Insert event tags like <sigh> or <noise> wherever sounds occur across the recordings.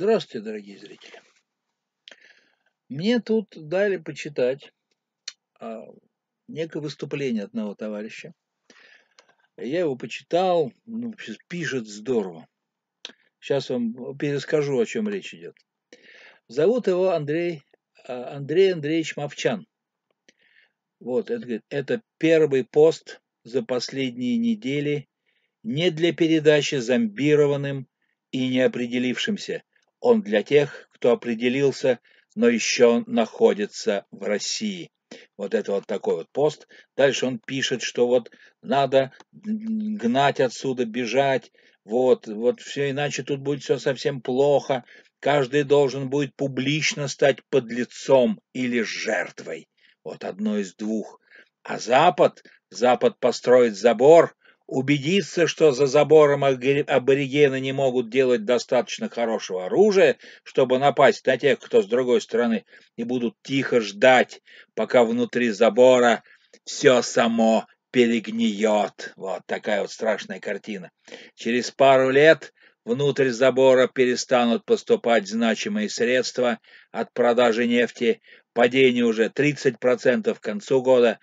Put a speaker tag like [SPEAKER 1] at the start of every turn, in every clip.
[SPEAKER 1] Здравствуйте, дорогие зрители. Мне тут дали почитать а, некое выступление одного товарища. Я его почитал, ну, пишет здорово. Сейчас вам перескажу, о чем речь идет. Зовут его Андрей, а, Андрей Андреевич Мовчан. Вот, это, это первый пост за последние недели не для передачи зомбированным и неопределившимся, он для тех, кто определился, но еще находится в России. Вот это вот такой вот пост. Дальше он пишет, что вот надо гнать отсюда, бежать, вот, вот все иначе тут будет все совсем плохо. Каждый должен будет публично стать подлецом или жертвой. Вот одно из двух. А Запад, Запад построит забор, убедиться, что за забором аборигены не могут делать достаточно хорошего оружия, чтобы напасть на тех, кто с другой стороны, и будут тихо ждать, пока внутри забора все само перегниет. Вот такая вот страшная картина. Через пару лет внутрь забора перестанут поступать значимые средства от продажи нефти, падение уже 30% к концу года,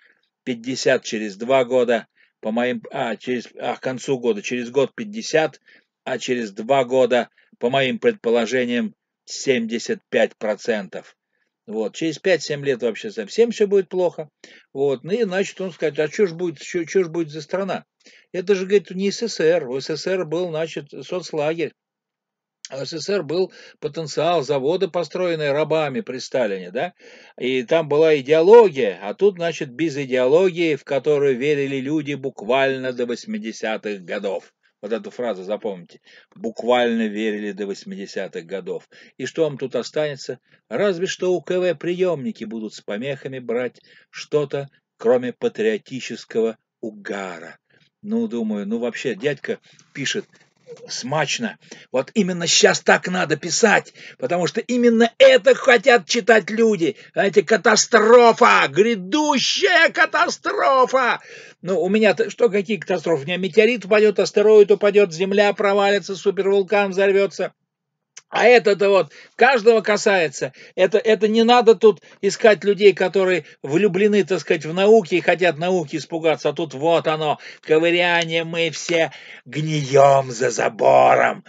[SPEAKER 1] 50% через два года – по моим, а, через, а, к концу года, через год 50, а через два года, по моим предположениям, 75%. Вот, через 5-7 лет вообще совсем все будет плохо. Вот, ну и значит он скажет, а что ж будет, что, что ж будет за страна? Это же, говорит, не СССР. в СССР был, значит, соцлагерь. СССР был потенциал завода, построенные рабами при Сталине, да, и там была идеология, а тут, значит, без идеологии, в которую верили люди буквально до 80-х годов. Вот эту фразу запомните. Буквально верили до 80-х годов. И что вам тут останется? Разве что у КВ приемники будут с помехами брать что-то, кроме патриотического угара. Ну, думаю, ну вообще, дядька пишет смачно. Вот именно сейчас так надо писать, потому что именно это хотят читать люди. А эти катастрофа, грядущая катастрофа. Ну, у меня что, какие катастрофы? У меня метеорит упадет, астероид упадет, земля провалится, супервулкан взорвется. А это-то вот каждого касается. Это, это не надо тут искать людей, которые влюблены, так сказать, в науки и хотят науки испугаться. А тут вот оно, ковыряние, мы все гнием за забором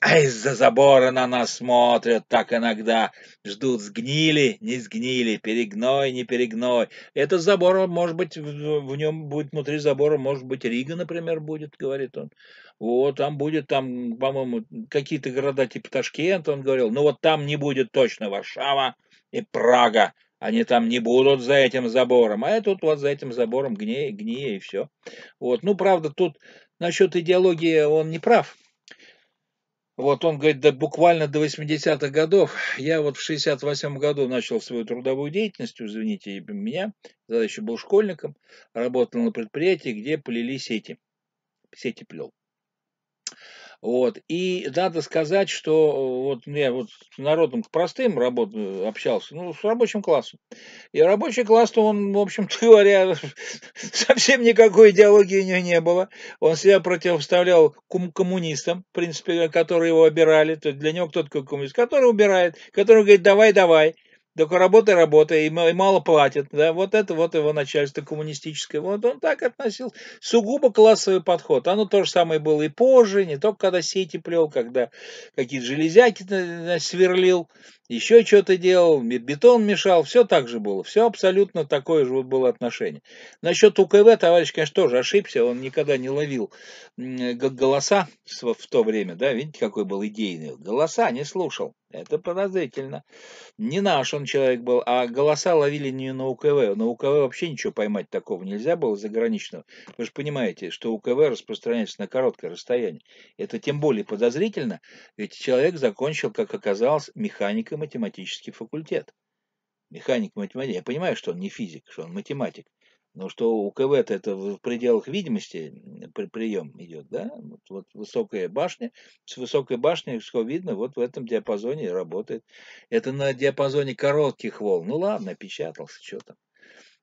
[SPEAKER 1] а из-за забора на нас смотрят так иногда, ждут сгнили, не сгнили, перегной, не перегной. Этот забор, может быть, в, в нем будет, внутри забора, может быть, Рига, например, будет, говорит он. Вот, там будет, там, по-моему, какие-то города типа Ташкент, он говорил. Ну вот там не будет точно Варшава и Прага. Они там не будут за этим забором. А я тут вот за этим забором гнея, гнея и все. Вот. Ну, правда, тут насчет идеологии он не прав вот он говорит, да буквально до 80-х годов. Я вот в 68-м году начал свою трудовую деятельность, извините меня, тогда еще был школьником, работал на предприятии, где плели сети. Сети плел. Вот. И надо сказать, что э, вот ну, я вот с народом простым работ, э, общался, ну, с рабочим классом. И рабочий класс, то он, в общем-то <laughs> говоря, совсем никакой идеологии у него не было. Он себя противоставлял коммунистам, в принципе, э, которые его обирали. То есть для него кто такой коммунист? Который убирает, который говорит, давай, давай только работай, работай, и мало платят. Да? Вот это вот его начальство коммунистическое. Вот он так относился. Сугубо классовый подход. Оно то же самое было и позже, не только когда сети плел, когда какие-то железяки сверлил еще что-то делал, бетон мешал, все так же было, все абсолютно такое же вот было отношение. Насчет УКВ товарищ, конечно, тоже ошибся, он никогда не ловил голоса в то время, да, видите, какой был идейный, голоса не слушал, это подозрительно. Не наш он человек был, а голоса ловили не на УКВ, на УКВ вообще ничего поймать такого нельзя было заграничного. Вы же понимаете, что УКВ распространяется на короткое расстояние, это тем более подозрительно, ведь человек закончил, как оказалось, механиком математический факультет. Механик-математик. Я понимаю, что он не физик, что он математик. Но что у кв это в пределах видимости при, прием идет, да? Вот, вот высокая башня. С высокой башней, все видно, вот в этом диапазоне работает. Это на диапазоне коротких волн. Ну ладно, печатался, что там.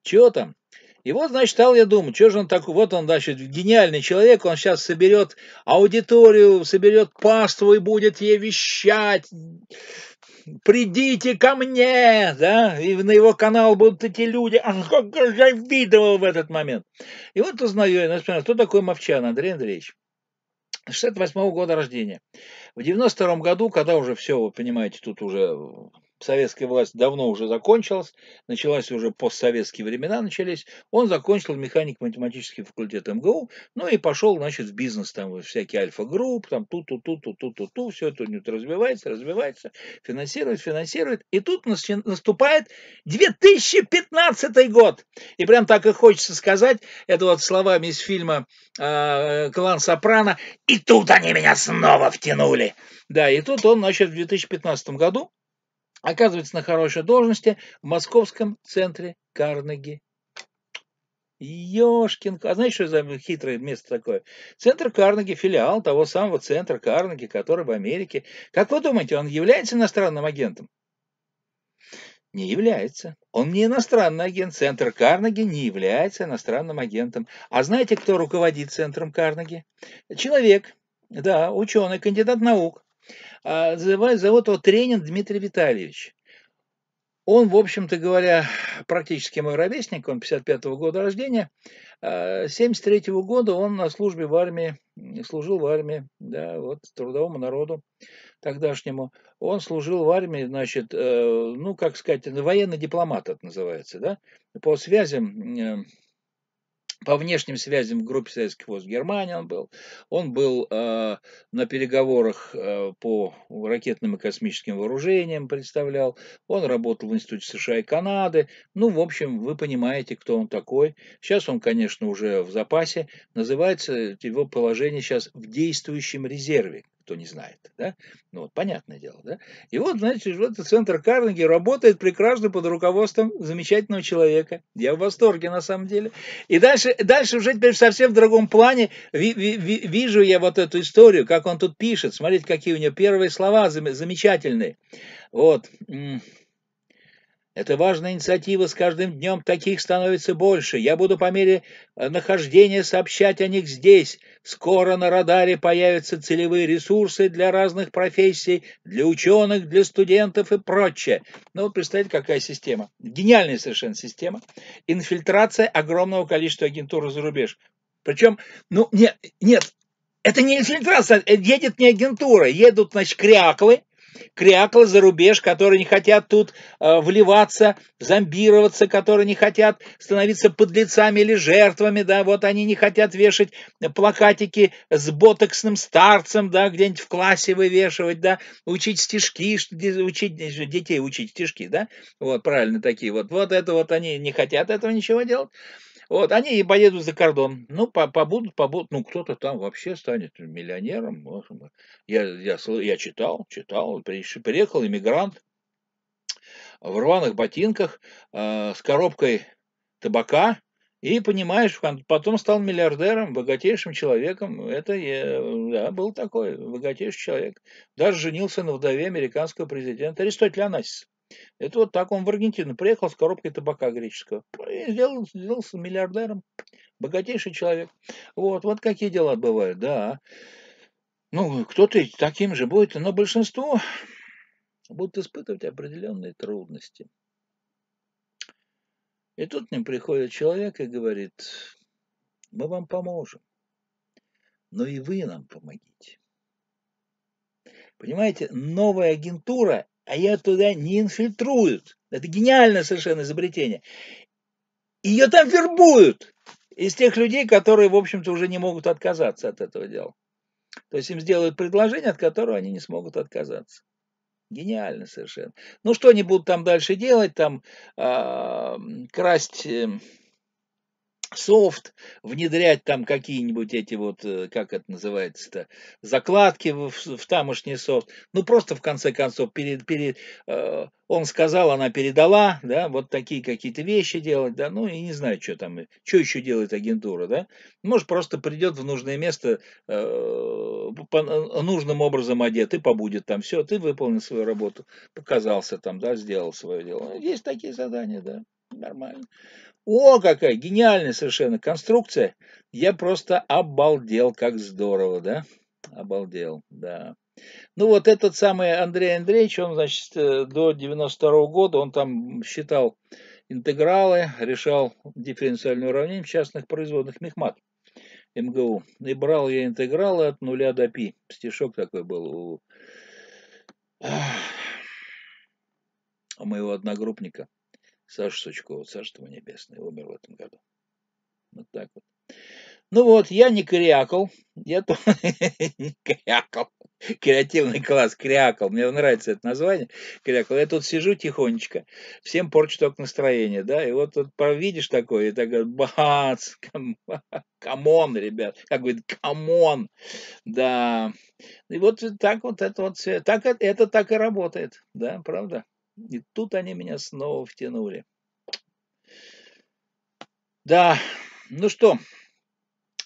[SPEAKER 1] что там? И вот, значит, стал я думать, что же он такой, вот он, значит, гениальный человек, он сейчас соберет аудиторию, соберет паству и будет ей вещать, придите ко мне, да, и на его канал будут эти люди, а как я видел в этот момент. И вот узнаю, я например, кто такой Мовчан Андрей Андреевич. 68 -го года рождения. В 92 году, когда уже все, вы понимаете, тут уже советская власть давно уже закончилась, началась уже постсоветские времена начались, он закончил механик математический факультет МГУ, ну и пошел, значит, в бизнес, там, всякие альфа-групп, там, ту-ту-ту-ту-ту-ту-ту, все это у него развивается, развивается, финансирует, финансирует, и тут наступает 2015 год, и прям так и хочется сказать, это вот словами из фильма э, «Клан Сопрано», и тут они меня снова втянули, да, и тут он, значит, в 2015 году оказывается на хорошей должности в московском центре Карнеги. Ёшкин, а знаете что за хитрое место такое? Центр Карнеги, филиал того самого центра Карнеги, который в Америке. Как вы думаете, он является иностранным агентом? Не является. Он не иностранный агент. Центр Карнеги не является иностранным агентом. А знаете, кто руководит центром Карнеги? Человек, да, ученый, кандидат наук, а, зовут его Тренин Дмитрий Витальевич. Он, в общем-то говоря, практически мой ровесник, он 55-го года рождения. 73-го а, года он на службе в армии, служил в армии, да, вот, трудовому народу тогдашнему. Он служил в армии, значит, э, ну, как сказать, военный дипломат это называется, да, по связям э, по внешним связям в группе Советских войск Германия он был. Он был э, на переговорах э, по ракетным и космическим вооружениям, представлял. Он работал в Институте США и Канады. Ну, в общем, вы понимаете, кто он такой. Сейчас он, конечно, уже в запасе. Называется его положение сейчас в действующем резерве кто не знает, да? Ну, вот, понятное дело, да? И вот, значит, вот этот центр Карнеги работает прекрасно под руководством замечательного человека. Я в восторге, на самом деле. И дальше, дальше уже теперь совсем в другом плане вижу я вот эту историю, как он тут пишет. Смотрите, какие у него первые слова замечательные. Вот. Это важная инициатива, с каждым днем таких становится больше. Я буду по мере э, нахождения сообщать о них здесь. Скоро на радаре появятся целевые ресурсы для разных профессий, для ученых, для студентов и прочее. Ну вот представьте, какая система. Гениальная совершенно система. Инфильтрация огромного количества агентур за рубеж. Причем, ну нет, нет, это не инфильтрация, э, едет не агентура, едут, значит, кряклы, крякл за рубеж, которые не хотят тут э, вливаться, зомбироваться, которые не хотят становиться подлецами или жертвами, да, вот они не хотят вешать плакатики с ботоксным старцем, да, где-нибудь в классе вывешивать, да, учить стишки, учить детей учить стишки, да, вот правильно такие вот, вот это вот они не хотят этого ничего делать, вот, они и поедут за кордон. Ну, побудут, побудут. Ну, кто-то там вообще станет миллионером. Я, я, я читал, читал. Приехал иммигрант в рваных ботинках э, с коробкой табака. И, понимаешь, потом стал миллиардером, богатейшим человеком. Это да, был такой богатейший человек. Даже женился на вдове американского президента Аристотеля Анасиса. Это вот так он в Аргентину приехал с коробкой табака греческого. И сделал, сделался миллиардером, богатейший человек. Вот, вот какие дела бывают, да. Ну, кто-то таким же будет, но большинство будут испытывать определенные трудности. И тут к ним приходит человек и говорит, мы вам поможем, но и вы нам помогите. Понимаете, новая агентура а ее туда не инфильтруют. Это гениальное совершенно изобретение. Ее там вербуют из тех людей, которые, в общем-то, уже не могут отказаться от этого дела. То есть им сделают предложение, от которого они не смогут отказаться. Гениально совершенно. Ну, что они будут там дальше делать, там а, э, красть софт, внедрять там какие-нибудь эти вот, э, как это называется-то, закладки в, в тамошний софт. Ну, просто в конце концов, перед, перед, э, он сказал, она передала, да, вот такие какие-то вещи делать, да, ну, и не знаю, что там, что еще делает агентура, да. Может, просто придет в нужное место, э, по, э, нужным образом одет и побудет там, все, ты выполнил свою работу, показался там, да, сделал свое дело. Есть такие задания, да. Нормально. О, какая гениальная совершенно конструкция. Я просто обалдел, как здорово, да? Обалдел, да. Ну вот этот самый Андрей Андреевич, он, значит, э, до 92 года, он там считал интегралы, решал дифференциальное уравнение частных производных мехмат МГУ. И брал я интегралы от нуля до пи. Стишок такой был у, у моего одногруппника. Саша Сучкова, царство небесное, умер в этом году. Вот так вот. Ну вот, я не крякал, я <laughs> не крякал, креативный класс крякал, мне нравится это название, крякал. Я тут сижу тихонечко, всем порчу только настроение, да, и вот, вот видишь такое, и так бац, <laughs> камон, ребят, как говорит, камон, да. И вот так вот это вот все, так, это так и работает, да, правда? И тут они меня снова втянули. Да, ну что,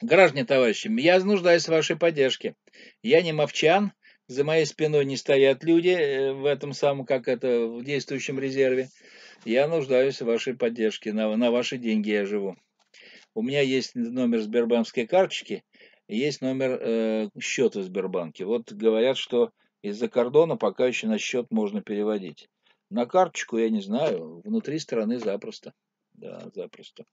[SPEAKER 1] граждане товарищи, я нуждаюсь в вашей поддержке. Я не мовчан, за моей спиной не стоят люди э, в этом самом, как это, в действующем резерве. Я нуждаюсь в вашей поддержке, на, на ваши деньги я живу. У меня есть номер Сбербанкской карточки, есть номер э, счета в Сбербанке. Вот говорят, что из-за кордона пока еще на счет можно переводить. На карточку, я не знаю, внутри страны запросто. Да, запросто.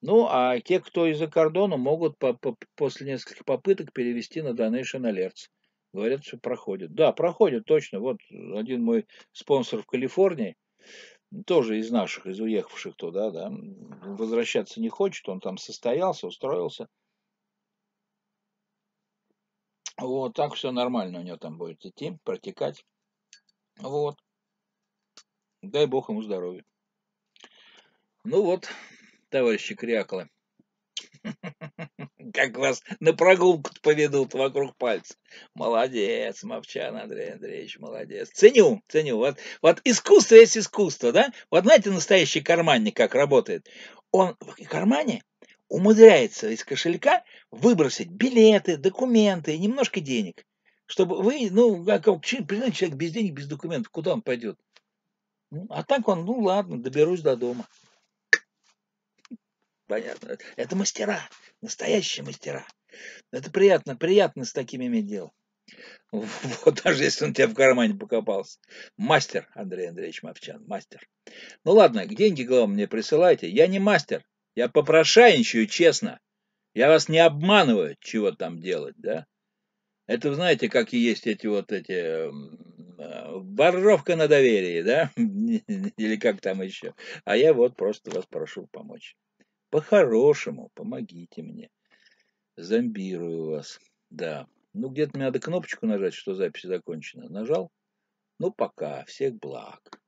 [SPEAKER 1] Ну, а те, кто из-за кордона, могут по -по после нескольких попыток перевести на Donation Alerts. Говорят, все проходит. Да, проходит, точно. Вот один мой спонсор в Калифорнии, тоже из наших, из уехавших туда, да, возвращаться не хочет, он там состоялся, устроился. Вот, так все нормально у него там будет идти, протекать. Вот. Дай бог ему здоровья. Ну вот, товарищи Крякла, <laughs> как вас на прогулку поведут вокруг пальца. Молодец, Мовчан Андрей Андреевич, молодец. Ценю, ценю. Вот, вот искусство есть искусство, да? Вот знаете, настоящий карманник как работает? Он в кармане умудряется из кошелька выбросить билеты, документы, немножко денег. Чтобы вы, ну, как, человек без денег, без документов, куда он пойдет? Ну, а так он, ну ладно, доберусь до дома. Понятно. Это мастера, настоящие мастера. Это приятно, приятно с такими иметь дело. <laughs> Вот даже если он тебя в кармане покопался. Мастер, Андрей Андреевич Мовчан, мастер. Ну ладно, деньги, главное, мне присылайте. Я не мастер, я попрошайничаю честно. Я вас не обманываю, чего там делать, да? Это, знаете, как и есть эти вот эти воровка на доверии, да, <laughs> или как там еще. А я вот просто вас прошу помочь. По-хорошему, помогите мне. Зомбирую вас, да. Ну, где-то мне надо кнопочку нажать, что запись закончена. Нажал? Ну, пока, всех благ.